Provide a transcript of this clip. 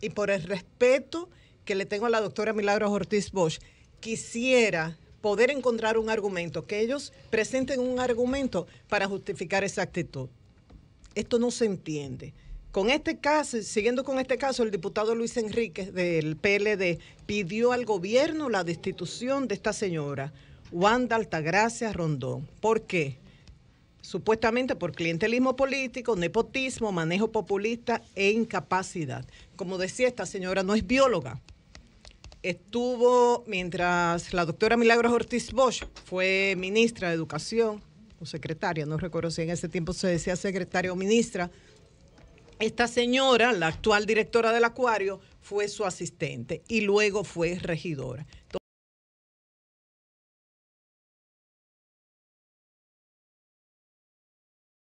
y por el respeto que le tengo a la doctora Milagros Ortiz Bosch, quisiera poder encontrar un argumento, que ellos presenten un argumento para justificar esa actitud. Esto no se entiende. Con este caso, siguiendo con este caso, el diputado Luis Enríquez del PLD pidió al gobierno la destitución de esta señora, Wanda Altagracia Rondón. ¿Por qué? supuestamente por clientelismo político, nepotismo, manejo populista e incapacidad. Como decía esta señora, no es bióloga. Estuvo mientras la doctora Milagros Ortiz Bosch fue ministra de Educación o secretaria, no recuerdo si en ese tiempo se decía secretaria o ministra. Esta señora, la actual directora del acuario, fue su asistente y luego fue regidora.